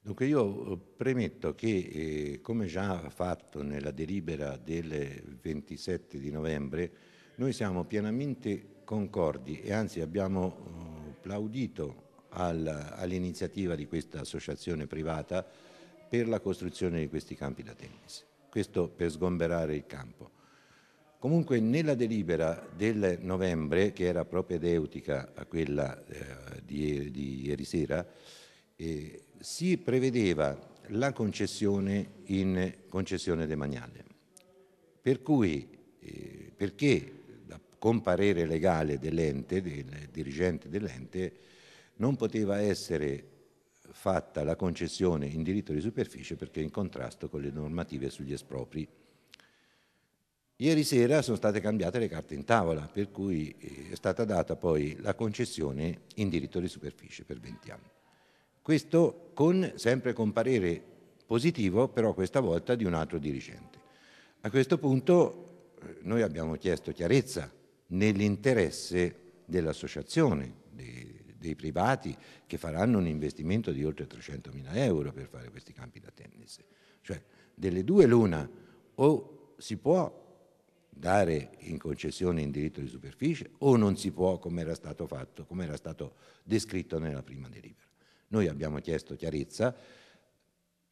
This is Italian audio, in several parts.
Dunque io eh, premetto che, eh, come già fatto nella delibera del 27 di novembre, noi siamo pienamente concordi e anzi abbiamo eh, plaudito all'iniziativa di questa associazione privata per la costruzione di questi campi da tennis. Questo per sgomberare il campo. Comunque nella delibera del novembre, che era proprio propedeutica a quella eh, di, di ieri sera, eh, si prevedeva la concessione in concessione demaniale. Per cui, eh, perché con parere legale dell'ente, del dirigente dell'ente, non poteva essere fatta la concessione in diritto di superficie perché in contrasto con le normative sugli espropri. Ieri sera sono state cambiate le carte in tavola, per cui eh, è stata data poi la concessione in diritto di superficie per 20 anni. Questo con, sempre con parere positivo, però questa volta di un altro dirigente. A questo punto eh, noi abbiamo chiesto chiarezza nell'interesse dell'associazione, dei, dei, privati che faranno un investimento di oltre 300 mila euro per fare questi campi da tennis. Cioè, delle due l'una, o si può dare in concessione in diritto di superficie o non si può come era stato fatto, come era stato descritto nella prima delibera. Noi abbiamo chiesto chiarezza,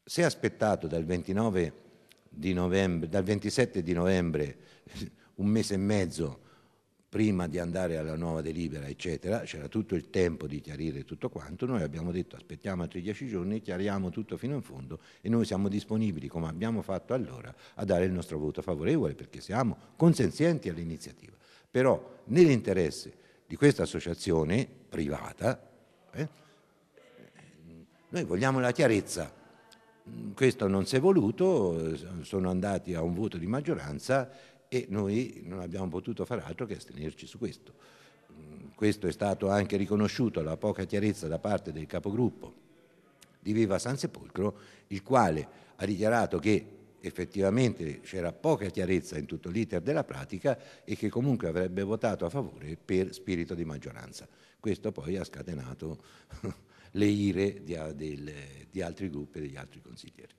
si è aspettato dal, di novembre, dal 27 di novembre un mese e mezzo prima di andare alla nuova delibera, eccetera, c'era tutto il tempo di chiarire tutto quanto, noi abbiamo detto aspettiamo altri dieci giorni, chiariamo tutto fino in fondo e noi siamo disponibili, come abbiamo fatto allora, a dare il nostro voto favorevole perché siamo consenzienti all'iniziativa. Però nell'interesse di questa associazione privata, eh, noi vogliamo la chiarezza. Mm, questo non si è voluto, sono andati a un voto di maggioranza e noi non abbiamo potuto fare altro che astenerci su questo. Mm, questo è stato anche riconosciuto alla poca chiarezza da parte del capogruppo di Viva San Sepolcro, il quale ha dichiarato che effettivamente c'era poca chiarezza in tutto l'iter della pratica e che comunque avrebbe votato a favore per spirito di maggioranza. Questo poi ha scatenato le ire di, di altri gruppi e degli altri consiglieri.